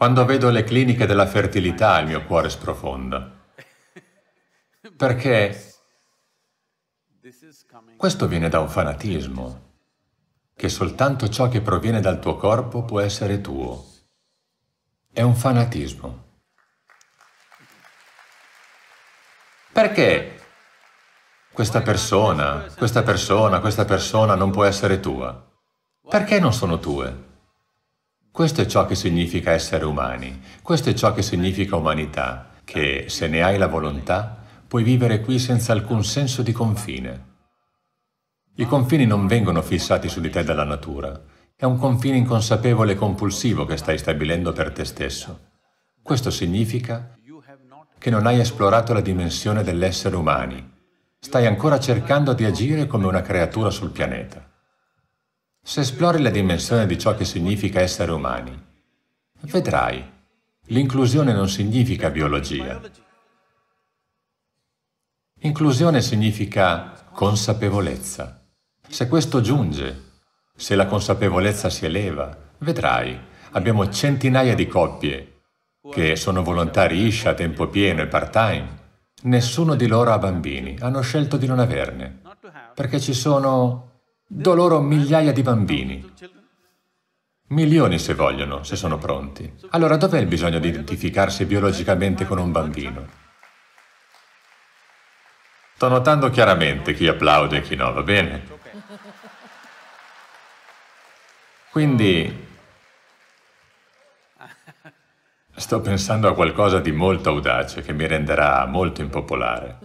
Quando vedo le cliniche della fertilità il mio cuore sprofonda, perché questo viene da un fanatismo, che soltanto ciò che proviene dal tuo corpo può essere tuo. È un fanatismo. Perché questa persona, questa persona, questa persona non può essere tua? Perché non sono tue? Questo è ciò che significa essere umani, questo è ciò che significa umanità, che se ne hai la volontà puoi vivere qui senza alcun senso di confine. I confini non vengono fissati su di te dalla natura, è un confine inconsapevole e compulsivo che stai stabilendo per te stesso. Questo significa che non hai esplorato la dimensione dell'essere umani, stai ancora cercando di agire come una creatura sul pianeta. Se esplori la dimensione di ciò che significa essere umani, vedrai, l'inclusione non significa biologia. Inclusione significa consapevolezza. Se questo giunge, se la consapevolezza si eleva, vedrai, abbiamo centinaia di coppie che sono volontari Isha a tempo pieno e part-time. Nessuno di loro ha bambini, hanno scelto di non averne, perché ci sono doloro migliaia di bambini. Milioni se vogliono, se sono pronti. Allora dov'è il bisogno di identificarsi biologicamente con un bambino? Sto notando chiaramente chi applaude e chi no, va bene? Quindi... Sto pensando a qualcosa di molto audace che mi renderà molto impopolare.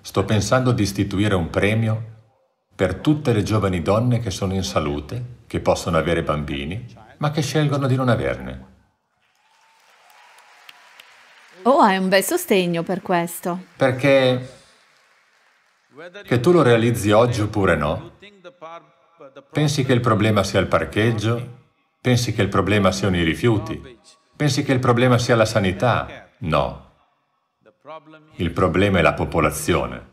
Sto pensando di istituire un premio per tutte le giovani donne che sono in salute, che possono avere bambini, ma che scelgono di non averne. Oh, hai un bel sostegno per questo. Perché che tu lo realizzi oggi oppure no, pensi che il problema sia il parcheggio, pensi che il problema siano i rifiuti, pensi che il problema sia la sanità, no. Il problema è la popolazione.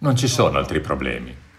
Non ci sono altri problemi.